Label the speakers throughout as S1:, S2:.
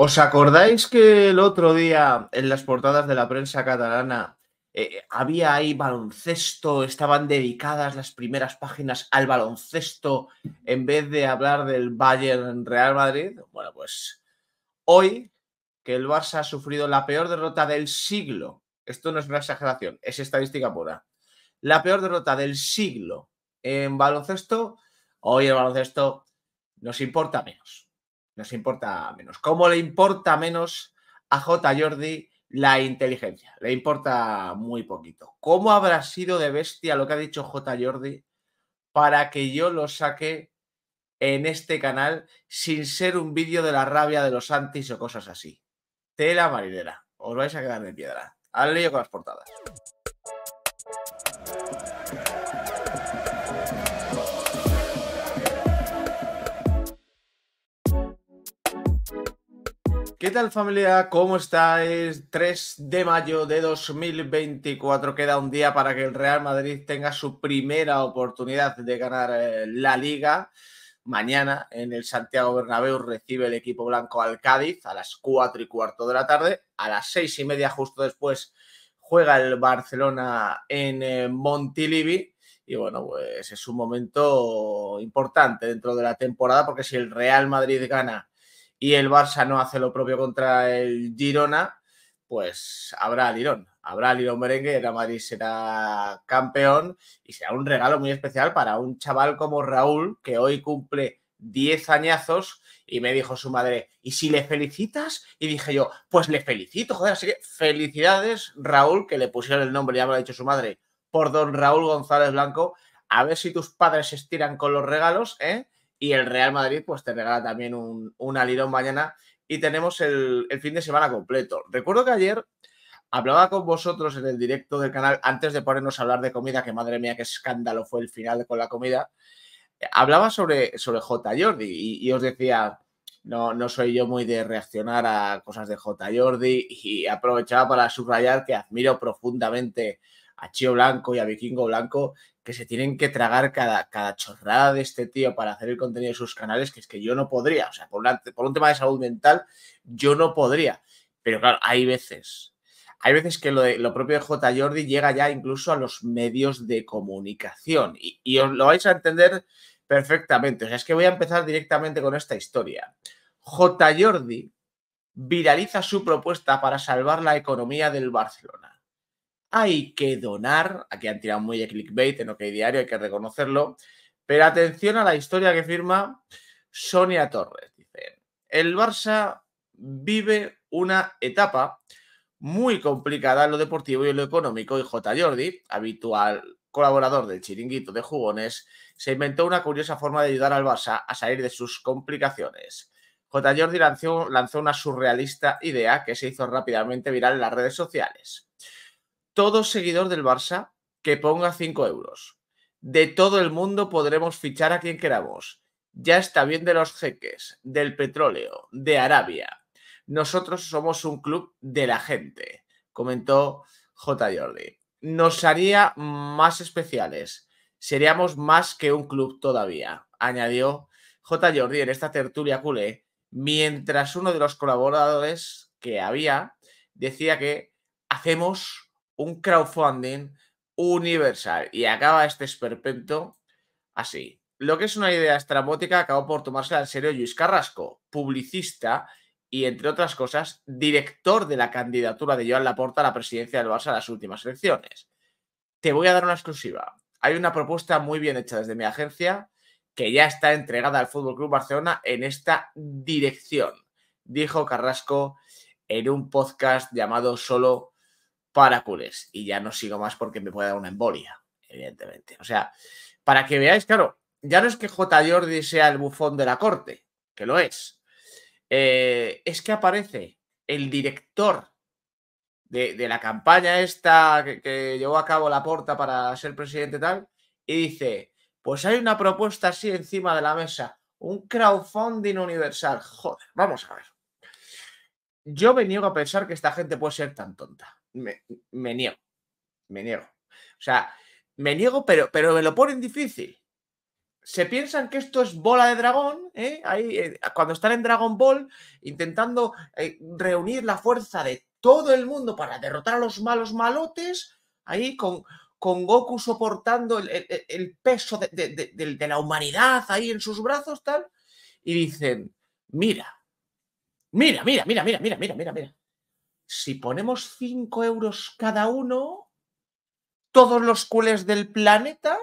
S1: ¿Os acordáis que el otro día en las portadas de la prensa catalana eh, había ahí baloncesto, estaban dedicadas las primeras páginas al baloncesto en vez de hablar del Bayern Real Madrid? Bueno, pues hoy que el Barça ha sufrido la peor derrota del siglo, esto no es una exageración, es estadística pura, la peor derrota del siglo en baloncesto, hoy el baloncesto nos importa menos nos importa menos. ¿Cómo le importa menos a J. Jordi la inteligencia? Le importa muy poquito. ¿Cómo habrá sido de bestia lo que ha dicho J. Jordi para que yo lo saque en este canal sin ser un vídeo de la rabia de los antis o cosas así? Tela marinera. Os vais a quedar de piedra. Al lío con las portadas. ¿Qué tal familia? ¿Cómo estáis? 3 de mayo de 2024. Queda un día para que el Real Madrid tenga su primera oportunidad de ganar eh, la liga. Mañana en el Santiago Bernabéu recibe el equipo blanco al Cádiz a las 4 y cuarto de la tarde. A las 6 y media justo después juega el Barcelona en eh, Montilivi. Y bueno, pues es un momento importante dentro de la temporada porque si el Real Madrid gana y el Barça no hace lo propio contra el Girona, pues habrá Lirón. Habrá Lirón merengue, el Madrid será campeón y será un regalo muy especial para un chaval como Raúl, que hoy cumple 10 añazos y me dijo su madre, ¿y si le felicitas? Y dije yo, pues le felicito, joder, así que felicidades Raúl, que le pusieron el nombre, ya me lo ha dicho su madre, por don Raúl González Blanco. A ver si tus padres se estiran con los regalos, ¿eh? y el Real Madrid pues te regala también un, alirón mañana y tenemos el, fin de semana completo. Recuerdo que ayer hablaba con vosotros en el directo del canal antes de ponernos a hablar de comida, que madre mía, qué escándalo fue el final con la comida. Eh, hablaba sobre, sobre J. Jordi y, os decía, no, no soy yo muy de reaccionar a cosas de J. Jordi y aprovechaba para subrayar que admiro profundamente a Chio Blanco y a Vikingo Blanco que se tienen que tragar cada, cada chorrada de este tío para hacer el contenido de sus canales, que es que yo no podría, o sea, por, un tema de salud mental, yo no podría. Pero claro, hay veces, hay veces que lo, propio de J. Jordi llega ya incluso a los medios de comunicación y, y os lo vais a entender perfectamente. O sea, es que voy a empezar directamente con esta historia. J. Jordi viraliza su propuesta para salvar la economía del Barcelona hay que donar. Aquí han tirado muy de clickbait en OK Diario, hay que reconocerlo. Pero atención a la historia que firma Sonia Torres. Dice, el Barça vive una etapa muy complicada en lo deportivo y en lo económico y J. Jordi, habitual colaborador del chiringuito de jugones, se inventó una curiosa forma de ayudar al Barça a salir de sus complicaciones. J. Jordi lanzó una surrealista idea que se hizo rápidamente viral en las redes sociales todo seguidor del Barça que ponga 5 euros. De todo el mundo podremos fichar a quien queramos. Ya está bien de los jeques, del petróleo, de Arabia. Nosotros somos un club de la gente, comentó J. Jordi. Nos haría más especiales. Seríamos más que un club todavía, añadió J. Jordi en esta tertulia culé, mientras uno de los colaboradores que había decía que hacemos un crowdfunding universal y acaba este esperpento así. Lo que es una idea estrambótica acabó por tomarse en serio Luis Carrasco, publicista y, entre otras cosas, director de la candidatura de Joan Laporta a la presidencia del Barça en las últimas elecciones. Te voy a dar una exclusiva. Hay una propuesta muy bien hecha desde mi agencia que ya está entregada al FC Club Barcelona en esta dirección, dijo Carrasco en un podcast llamado Solo para Y ya no sigo más porque me puede dar una embolia, evidentemente. O sea, para que veáis, claro, ya no es que J. Jordi sea el bufón de la corte, que lo es. Eh, es que aparece el director de, la campaña esta que, llevó a cabo la porta para ser presidente tal, y dice, pues hay una propuesta así encima de la mesa, un crowdfunding universal. Joder, vamos a ver. Yo me a pensar que esta gente puede ser tan tonta me, niego. Me niego. O sea, me niego, pero, pero me lo ponen difícil. Se piensan que esto es bola de dragón, ¿eh? Ahí, eh, cuando están en Dragon Ball, intentando eh, reunir la fuerza de todo el mundo para derrotar a los malos malotes, ahí con, con Goku soportando el, peso de, de, de, la humanidad ahí en sus brazos, tal, y dicen, mira, mira, mira, mira, mira, mira, mira, mira, mira, si ponemos 5 euros cada uno, todos los culés del planeta,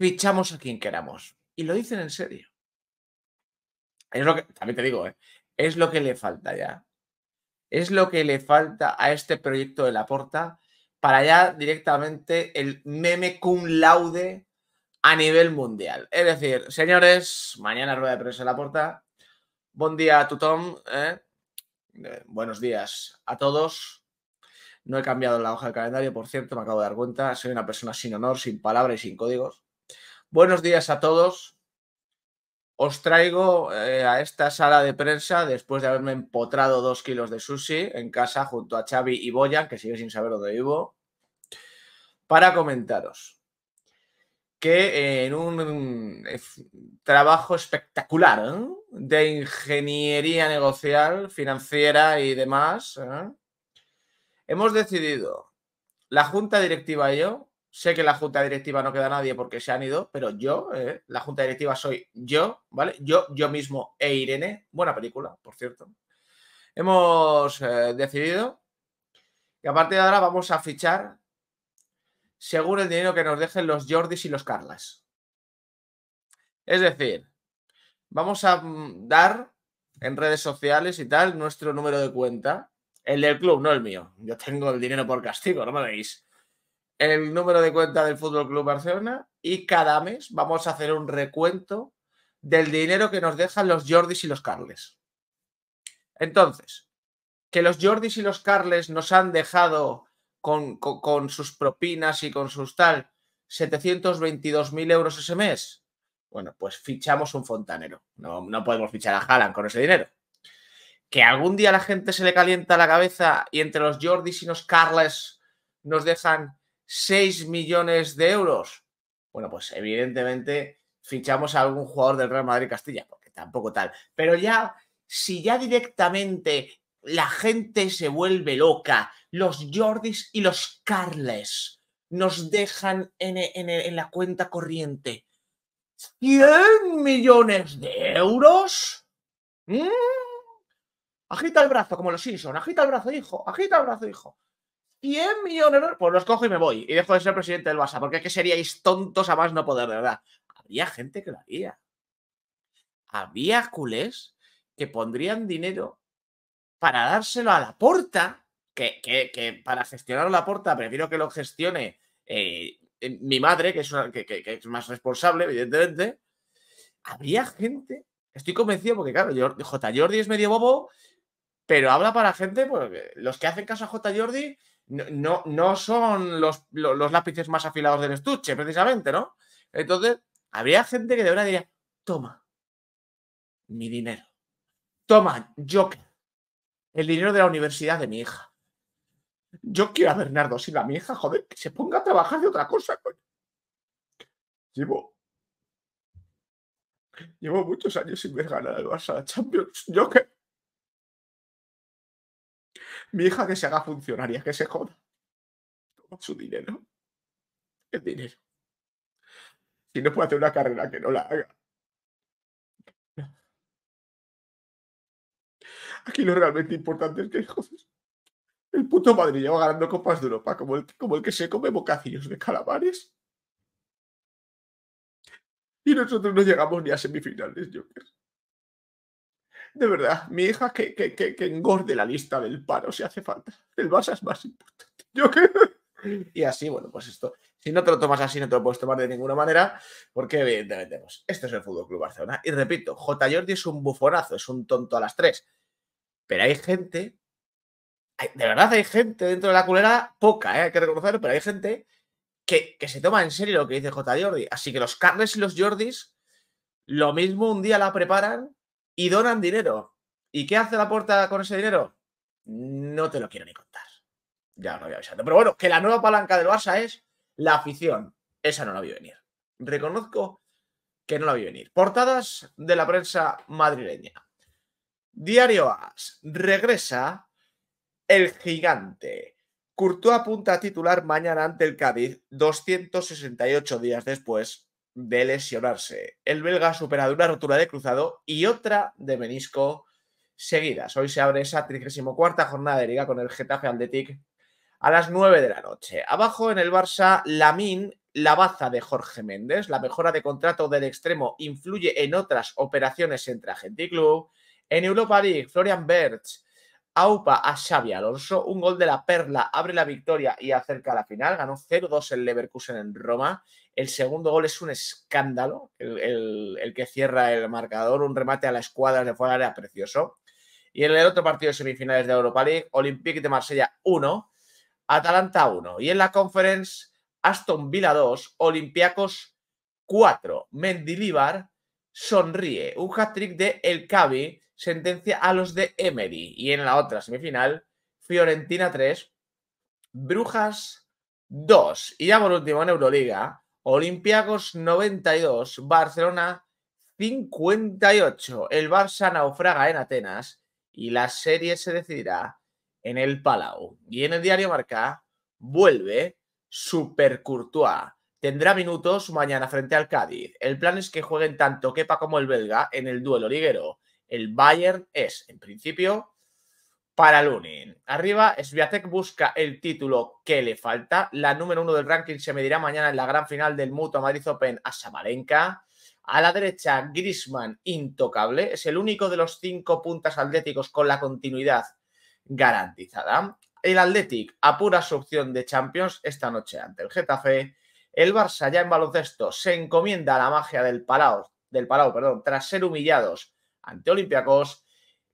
S1: fichamos a quien queramos. Y lo dicen en serio. Es lo que, también te digo, ¿eh? es lo que le falta ya. Es lo que le falta a este proyecto de la porta para ya directamente el meme cum laude a nivel mundial. Es decir, señores, mañana rueda de prensa de la porta. Buen día a tu ¿eh? Eh, buenos días a todos. No he cambiado la hoja de calendario, por cierto, me acabo de dar cuenta. Soy una persona sin honor, sin palabras y sin códigos. Buenos días a todos. Os traigo eh, a esta sala de prensa después de haberme empotrado dos kilos de sushi en casa junto a Xavi y Boyan, que sigue sin saber dónde vivo, para comentaros que en un eh, trabajo espectacular ¿eh? de ingeniería negocial, financiera y demás, ¿eh? hemos decidido, la junta directiva y yo, sé que la junta directiva no queda nadie porque se han ido, pero yo, la junta directiva soy yo, ¿vale? Yo, yo mismo e Irene, buena película, por cierto. Hemos decidido que a partir de ahora vamos a fichar según el dinero que nos dejen los Jordis y los Carles. Es decir, vamos a mm, dar en redes sociales y tal nuestro número de cuenta. El del club, no el mío. Yo tengo el dinero por castigo, no me veis. El número de cuenta del Fútbol Club Barcelona y cada mes vamos a hacer un recuento del dinero que nos dejan los Jordis y los Carles. Entonces, que los Jordis y los Carles nos han dejado con, sus propinas y con sus tal, 722.000 euros ese mes. Bueno, pues fichamos un fontanero. No, no podemos fichar a Haaland con ese dinero. Que algún día la gente se le calienta la cabeza y entre los Jordis y los Carles nos dejan 6 millones de euros. Bueno, pues evidentemente fichamos a algún jugador del Real Madrid Castilla, porque tampoco tal. Pero ya, si ya directamente la gente se vuelve loca. Los Jordis y los Carles nos dejan en, la cuenta corriente 100 millones de euros. Mm. Agita el brazo, como los Simpson. Agita el brazo, hijo. Agita el brazo, hijo. 100 millones de euros. Pues los cojo y me voy. Y dejo de ser presidente del Barça. Porque es que seríais tontos a más no poder, de verdad. Había gente que lo haría. Había culés que pondrían dinero para dárselo a la porta, que, para gestionar la porta prefiero que lo gestione eh, eh, mi madre, que es, más responsable, evidentemente, habría gente, estoy convencido, porque claro, J. Jordi es medio bobo, pero habla para gente, porque los que hacen caso a J. Jordi no, no, son los, lápices más afilados del estuche, precisamente, ¿no? Entonces, habría gente que de verdad diría, toma, mi dinero, toma, yo el dinero de la universidad de mi hija. Yo quiero a Bernardo la mi hija, joder, que se ponga a trabajar de otra cosa, coño. Llevo. Llevo muchos años sin ver ganar al Barça Champions. Yo que. Mi hija que se haga funcionaria, que se joda. Toma su dinero. El dinero. Si no puede hacer una carrera que no la haga. Aquí lo realmente importante es que joder, el puto Madrid lleva ganando copas de Europa, como el, como el que se come bocacillos de calamares. Y nosotros no llegamos ni a semifinales, Joker. De verdad, mi hija que, que, engorde la lista del paro si hace falta. El Barça es más importante, Joker. Y así, bueno, pues esto. Si no te lo tomas así, no te lo puedes tomar de ninguna manera, porque evidentemente, esto pues, este es el Fútbol Club Barcelona. Y repito, J. Jordi es un bufonazo, es un tonto a las tres. Pero hay gente, de verdad hay gente dentro de la culera, poca, ¿eh? hay que reconocerlo, pero hay gente que, se toma en serio lo que dice J. Jordi. Así que los Carles y los Jordis, lo mismo un día la preparan y donan dinero. ¿Y qué hace la puerta con ese dinero? No te lo quiero ni contar. Ya lo voy avisado. Pero bueno, que la nueva palanca del Barça es la afición. Esa no la vi venir. Reconozco que no la vi venir. Portadas de la prensa madrileña. Diario As. Regresa el gigante. Curto apunta a titular mañana ante el Cádiz, 268 días después de lesionarse. El belga ha superado una rotura de cruzado y otra de menisco seguidas. Hoy se abre esa 34 jornada de liga con el Getafe Athletic a las 9 de la noche. Abajo en el Barça, min, la baza de Jorge Méndez. La mejora de contrato del extremo influye en otras operaciones entre agente y club. En Europa League, Florian Berg aupa a Xavi Alonso. Un gol de la perla abre la victoria y acerca a la final. Ganó 0-2 el Leverkusen en Roma. El segundo gol es un escándalo, el, que cierra el marcador. Un remate a la escuadra de fuera era área precioso. Y en el otro partido de semifinales de Europa League, Olympique de Marsella 1, Atalanta 1. Y en la Conference, Aston Villa 2, Olympiacos 4. Mendilibar sonríe. Un hat-trick de El Cabi sentencia a los de Emery. Y en la otra semifinal, Fiorentina 3, Brujas 2. Y ya por último en Euroliga, Olympiacos 92, Barcelona 58. El Barça naufraga en Atenas y la serie se decidirá en el Palau. Y en el diario Marca vuelve Super Courtois. Tendrá minutos mañana frente al Cádiz. El plan es que jueguen tanto Kepa como el belga en el duelo liguero el Bayern es, en principio, para Lunin. Arriba, Sviatek busca el título que le falta. La número uno del ranking se medirá mañana en la gran final del Mutua Madrid Open a Sabalenka. A la derecha, Grisman, intocable. Es el único de los cinco puntas atléticos con la continuidad garantizada. El Athletic a pura opción de Champions esta noche ante el Getafe. El Barça ya en baloncesto se encomienda a la magia del Palau, del Palau perdón, tras ser humillados ante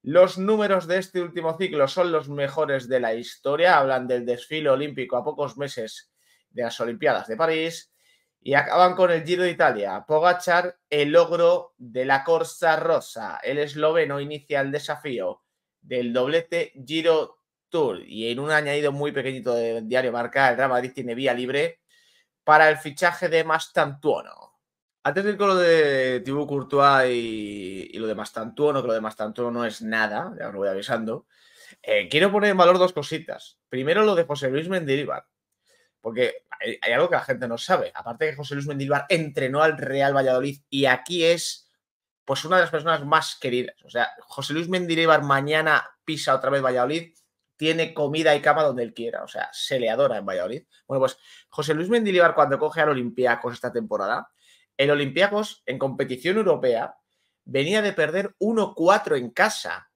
S1: Los números de este último ciclo son los mejores de la historia. Hablan del desfile olímpico a pocos meses de las Olimpiadas de París. Y acaban con el Giro de Italia. Pogachar, el logro de la Corsa Rosa. El esloveno inicia el desafío del doblete Giro Tour. Y en un añadido muy pequeñito de Diario Marca, el Real Madrid tiene vía libre para el fichaje de Mastantuono. Antes de ir con lo de Thibaut Courtois y, lo de Mastantuono, que lo de Mastantuono no es nada, ya os lo voy avisando, eh, quiero poner en valor dos cositas. Primero, lo de José Luis Mendilibar, porque hay, algo que la gente no sabe. Aparte que José Luis Mendilibar entrenó al Real Valladolid y aquí es pues una de las personas más queridas. O sea, José Luis Mendilibar mañana pisa otra vez Valladolid, tiene comida y cama donde él quiera. O sea, se le adora en Valladolid. Bueno, pues José Luis Mendilibar cuando coge al Olympiacos esta temporada el Olympiacos en competición europea venía de perder 1-4 en casa.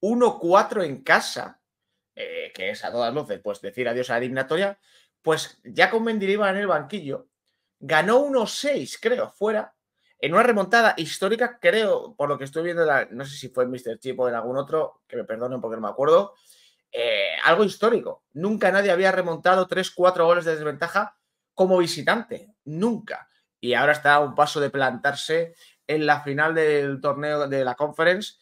S1: 1-4 en casa. Eh, que es a todas luces, pues decir adiós a la Pues ya con Mendilibar en el banquillo, ganó 1-6, creo, fuera, en una remontada histórica, creo, por lo que estoy viendo, no sé si fue en Mr. Chip o en algún otro, que me perdonen porque no me acuerdo, eh, algo histórico. Nunca nadie había remontado 3-4 goles de desventaja como visitante, nunca y ahora está a un paso de plantarse en la final del torneo de la Conference,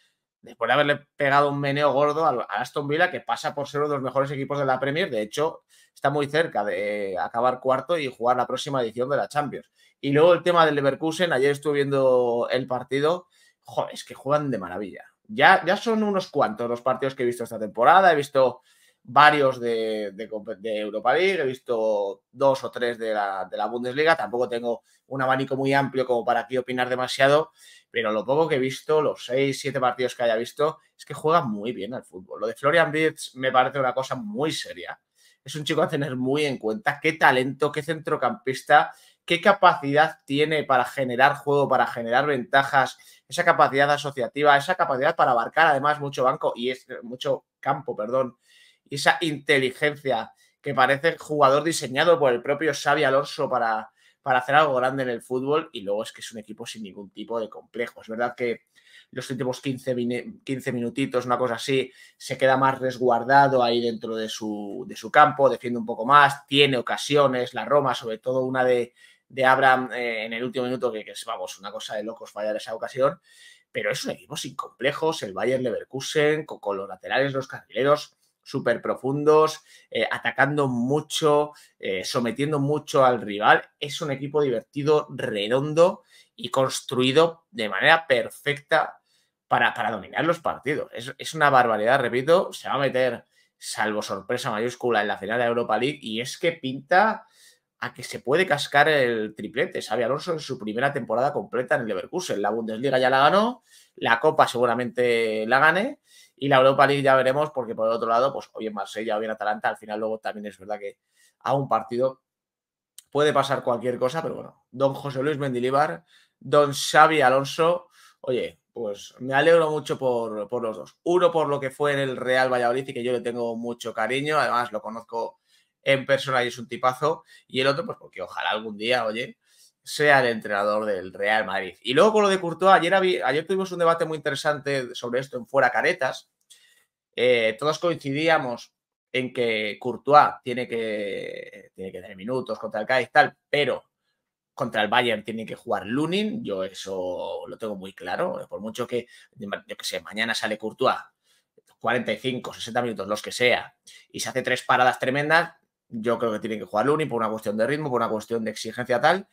S1: después de haberle pegado un meneo gordo a Aston Villa, que pasa por ser uno de los mejores equipos de la Premier. De hecho, está muy cerca de acabar cuarto y jugar la próxima edición de la Champions. Y luego el tema del Leverkusen, ayer estuve viendo el partido. Joder, es que juegan de maravilla. Ya, ya son unos cuantos los partidos que he visto esta temporada. He visto varios de, Europa League, he visto dos o tres de la, Bundesliga, tampoco tengo un abanico muy amplio como para aquí opinar demasiado, pero lo poco que he visto, los seis, siete partidos que haya visto, es que juega muy bien al fútbol. Lo de Florian Wirtz me parece una cosa muy seria. Es un chico a tener muy en cuenta qué talento, qué centrocampista, qué capacidad tiene para generar juego, para generar ventajas, esa capacidad asociativa, esa capacidad para abarcar además mucho banco y es mucho campo, perdón esa inteligencia que parece jugador diseñado por el propio Xavi Alonso para, para hacer algo grande en el fútbol y luego es que es un equipo sin ningún tipo de complejo. Es verdad que los últimos 15, 15 minutitos, una cosa así, se queda más resguardado ahí dentro de su, campo, defiende un poco más, tiene ocasiones, la Roma, sobre todo una de, de Abraham eh, en el último minuto, que, es, vamos, una cosa de locos fallar esa ocasión, pero es un equipo sin complejos, el Bayern Leverkusen, con, con los laterales, los carrileros, súper profundos, eh, atacando mucho, eh, sometiendo mucho al rival. Es un equipo divertido, redondo y construido de manera perfecta para, para dominar los partidos. Es, es, una barbaridad, repito, se va a meter, salvo sorpresa mayúscula, en la final de Europa League y es que pinta a que se puede cascar el triplete. Xavi Alonso en su primera temporada completa en el Leverkusen. La Bundesliga ya la ganó, la Copa seguramente la gane y la Europa League ya veremos porque por el otro lado, pues hoy en Marsella o en Atalanta, al final luego también es verdad que a un partido puede pasar cualquier cosa, pero bueno, don José Luis Mendilibar, don Xavi Alonso, oye, pues me alegro mucho por, por los dos. Uno por lo que fue en el Real Valladolid y que yo le tengo mucho cariño, además lo conozco en persona y es un tipazo. Y el otro, pues porque ojalá algún día, oye, sea el entrenador del Real Madrid. Y luego con lo de Courtois, ayer, ayer tuvimos un debate muy interesante sobre esto en Fuera Caretas. Eh, todos coincidíamos en que Courtois tiene que, tiene que tener minutos contra el Cádiz, tal, pero contra el Bayern tiene que jugar Lunin. Yo eso lo tengo muy claro. Por mucho que, yo que sé, mañana sale Courtois, 45, 60 minutos, los que sea, y se hace tres paradas tremendas, yo creo que tienen que jugar Luni por una cuestión de ritmo, por una cuestión de exigencia tal.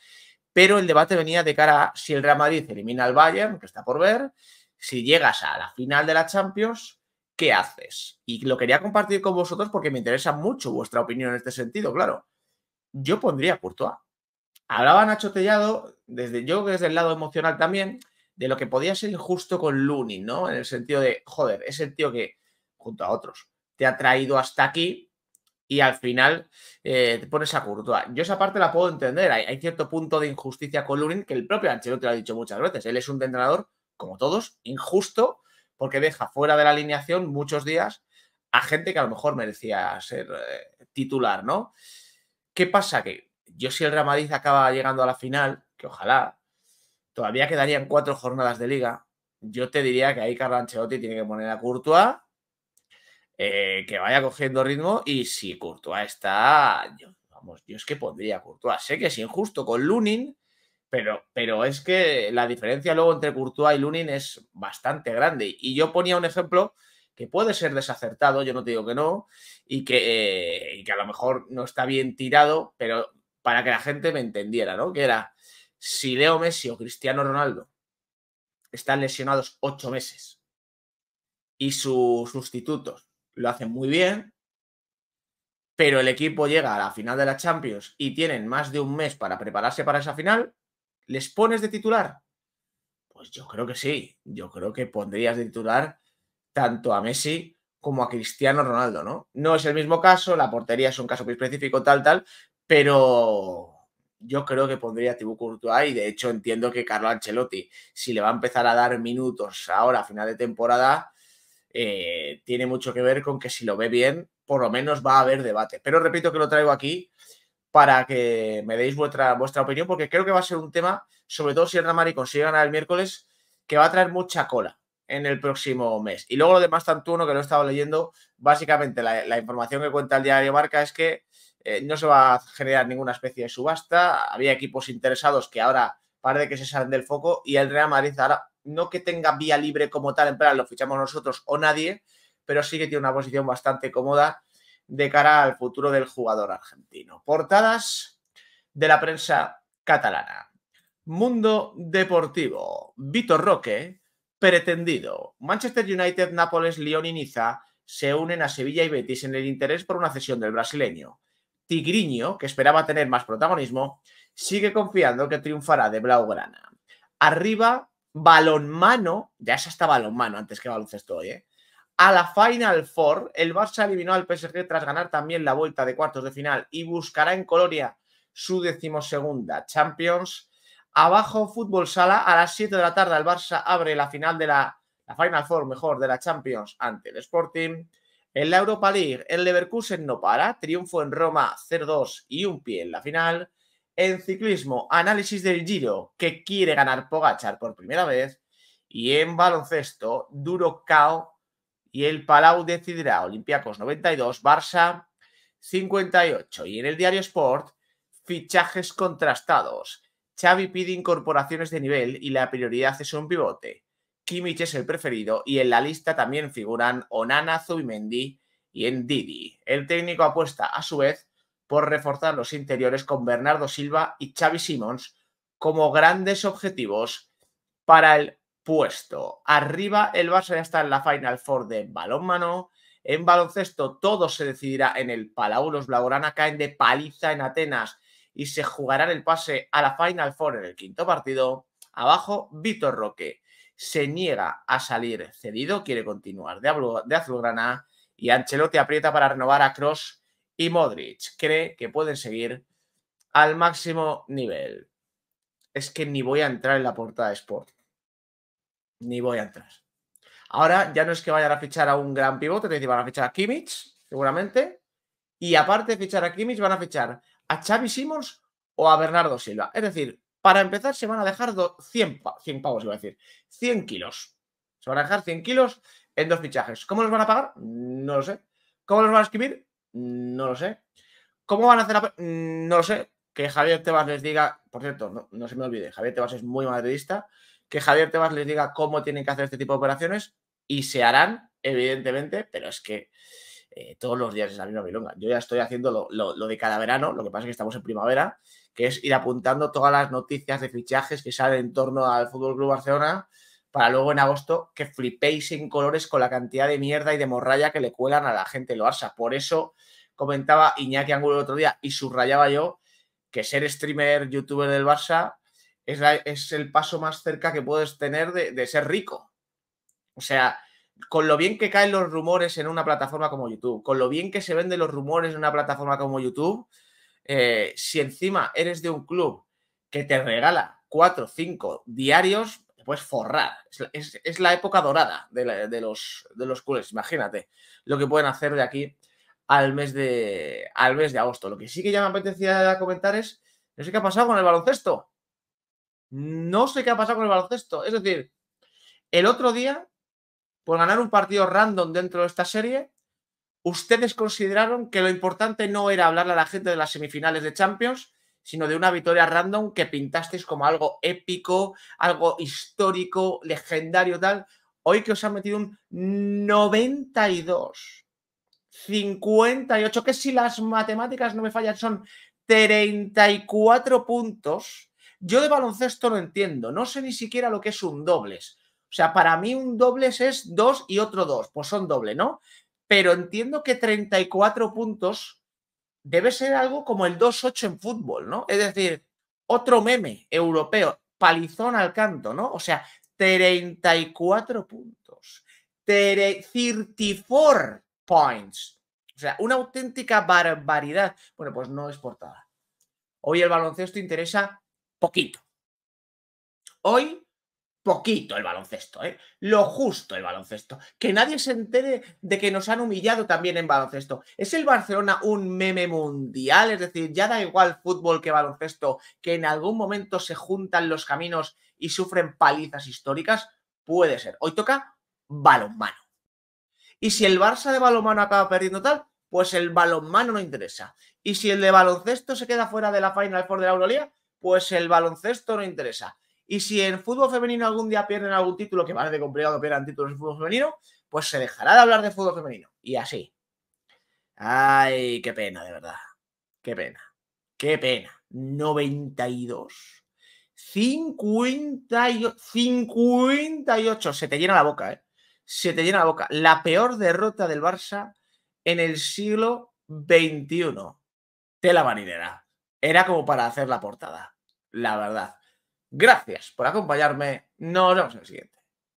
S1: Pero el debate venía de cara a si el Real Madrid elimina al Bayern, que está por ver, si llegas a la final de la Champions, ¿qué haces? Y lo quería compartir con vosotros porque me interesa mucho vuestra opinión en este sentido, claro. Yo pondría a Courtois. Hablaba Nacho Tellado, desde, yo desde el lado emocional también, de lo que podía ser injusto con Luni, ¿no? En el sentido de, joder, es el tío que, junto a otros, te ha traído hasta aquí y al final eh, te pones a Courtois. Yo esa parte la puedo entender. Hay, cierto punto de injusticia con Lurin que el propio Ancelotti lo ha dicho muchas veces. Él es un entrenador, como todos, injusto porque deja fuera de la alineación muchos días a gente que a lo mejor merecía ser eh, titular, ¿no? ¿Qué pasa? Que yo si el Ramadiz acaba llegando a la final, que ojalá, todavía quedarían cuatro jornadas de liga, yo te diría que ahí Carlo Ancelotti tiene que poner a Courtois eh, que vaya cogiendo ritmo y si Courtois está, yo, vamos, yo es que pondría Courtois. Sé que es injusto con Lunin, pero, pero es que la diferencia luego entre Courtois y Lunin es bastante grande. Y yo ponía un ejemplo que puede ser desacertado, yo no te digo que no, y que, eh, que a lo mejor no está bien tirado, pero para que la gente me entendiera, ¿no? Que era, si Leo Messi o Cristiano Ronaldo están lesionados ocho meses y sus sustitutos lo hacen muy bien, pero el equipo llega a la final de la Champions y tienen más de un mes para prepararse para esa final, ¿les pones de titular? Pues yo creo que sí, yo creo que pondrías de titular tanto a Messi como a Cristiano Ronaldo, ¿no? No es el mismo caso, la portería es un caso muy específico, tal, tal, pero yo creo que pondría a Thibaut Courtois y de hecho entiendo que Carlo Ancelotti, si le va a empezar a dar minutos ahora a final de temporada, eh, tiene mucho que ver con que si lo ve bien, por lo menos va a haber debate. Pero repito que lo traigo aquí para que me deis vuestra, vuestra opinión, porque creo que va a ser un tema, sobre todo si el Madrid consigue ganar el miércoles, que va a traer mucha cola en el próximo mes. Y luego lo demás, tanto uno que lo he estado leyendo, básicamente la, información que cuenta el diario Marca es que eh, no se va a generar ninguna especie de subasta, había equipos interesados que ahora parece que se salen del foco y el Real Madrid ahora no que tenga vía libre como tal, en plan, lo fichamos nosotros o nadie, pero sí que tiene una posición bastante cómoda de cara al futuro del jugador argentino. Portadas de la prensa catalana. Mundo Deportivo. Vitor Roque, pretendido. Manchester United, Nápoles, Lyon y Niza se unen a Sevilla y Betis en el interés por una cesión del brasileño. Tigriño, que esperaba tener más protagonismo, sigue confiando que triunfará de Blaugrana. Arriba, balonmano, ya es hasta balonmano antes que baloncesto hoy, ¿eh? A la Final Four, el Barça eliminó al PSG tras ganar también la vuelta de cuartos de final y buscará en Colonia su decimosegunda Champions. Abajo, Fútbol Sala, a las 7 de la tarde el Barça abre la final de la, la Final Four, mejor, de la Champions ante el Sporting. En la Europa League, el Leverkusen no para, triunfo en Roma 0-2 y un pie en la final. En ciclismo, análisis del Giro, que quiere ganar Pogachar por primera vez. Y en baloncesto, duro cao y el Palau decidirá Olympiacos 92, Barça 58. Y en el diario Sport, fichajes contrastados. Xavi pide incorporaciones de nivel y la prioridad es un pivote. Kimmich es el preferido y en la lista también figuran Onana, Zubimendi y Didi El técnico apuesta a su vez por reforzar los interiores con Bernardo Silva y Xavi Simons como grandes objetivos para el puesto. Arriba el Barça ya está en la Final Four de balonmano. En baloncesto todo se decidirá en el Palau. Los Blaugrana caen de paliza en Atenas y se jugarán el pase a la Final Four en el quinto partido. Abajo, Vitor Roque se niega a salir cedido, quiere continuar de, azulgrana y Ancelotti aprieta para renovar a Cross y Modric. Cree que pueden seguir al máximo nivel. Es que ni voy a entrar en la portada de Sport. Ni voy a entrar. Ahora ya no es que vayan a fichar a un gran pivote, te van a fichar a Kimmich, seguramente. Y aparte de fichar a Kimmich, van a fichar a Xavi Simons o a Bernardo Silva. Es decir, para empezar se van a dejar 100, 100 pavos, iba a decir, 100 kilos. Se van a dejar 100 kilos en dos fichajes. ¿Cómo los van a pagar? No lo sé. ¿Cómo los van a escribir? No lo sé. ¿Cómo van a hacer la... Mm, no lo sé. Que Javier Tebas les diga, por cierto, no, se me olvide, Javier Tebas es muy madridista, que Javier Tebas les diga cómo tienen que hacer este tipo de operaciones y se harán, evidentemente, pero es que eh, todos los días es la misma milonga. Yo ya estoy haciendo lo, de cada verano, lo que pasa es que estamos en primavera, que es ir apuntando todas las noticias de fichajes que salen en torno al Fútbol Club Barcelona para luego en agosto que flipéis en colores con la cantidad de mierda y de morralla que le cuelan a la gente lo Barça. Por eso comentaba Iñaki Angulo el otro día y subrayaba yo que ser streamer, youtuber del Barça es, el paso más cerca que puedes tener de, ser rico. O sea, con lo bien que caen los rumores en una plataforma como YouTube, con lo bien que se venden los rumores en una plataforma como YouTube, eh, si encima eres de un club que te regala cuatro, cinco diarios, pues puedes forrar. Es la, época dorada de, de, los, de los imagínate lo que pueden hacer de aquí al mes de, al mes de agosto. Lo que sí que ya me apetecía comentar es, no sé qué ha pasado con el baloncesto. No sé qué ha pasado con el baloncesto. Es decir, el otro día, por ganar un partido random dentro de esta serie, ustedes consideraron que lo importante no era hablarle a la gente de las semifinales de Champions, sino de una victoria random que pintasteis como algo épico, algo histórico, legendario, tal. Hoy que os han metido un 92, 58, que si las matemáticas no me fallan, son 34 puntos. Yo de baloncesto no entiendo, no sé ni siquiera lo que es un dobles. O sea, para mí un dobles es dos y otro dos, pues son doble, ¿no? Pero entiendo que 34 puntos debe ser algo como el 2-8 en fútbol, ¿no? Es decir, otro meme europeo, palizón al canto, ¿no? O sea, 34 puntos, 34 points. O sea, una auténtica barbaridad. Bueno, pues no es portada. Hoy el baloncesto interesa poquito. Hoy poquito el baloncesto, ¿eh? lo justo el baloncesto. Que nadie se entere de que nos han humillado también en baloncesto. ¿Es el Barcelona un meme mundial? Es decir, ya da igual fútbol que baloncesto, que en algún momento se juntan los caminos y sufren palizas históricas. Puede ser. Hoy toca balonmano. Y si el Barça de balonmano acaba perdiendo tal, pues el balonmano no interesa. Y si el de baloncesto se queda fuera de la Final Four de la Euroliga, pues el baloncesto no interesa. Y si en fútbol femenino algún día pierden algún título, que vale de complicado pierdan títulos en fútbol femenino, pues se dejará de hablar de fútbol femenino. Y así. Ay, qué pena, de verdad. Qué pena. Qué pena. 92. 58. 58. Se te llena la boca, ¿eh? Se te llena la boca. La peor derrota del Barça en el siglo XXI. Tela marinera. Era como para hacer la portada. La verdad. Gracias por acompañarme. Nos vemos en el siguiente.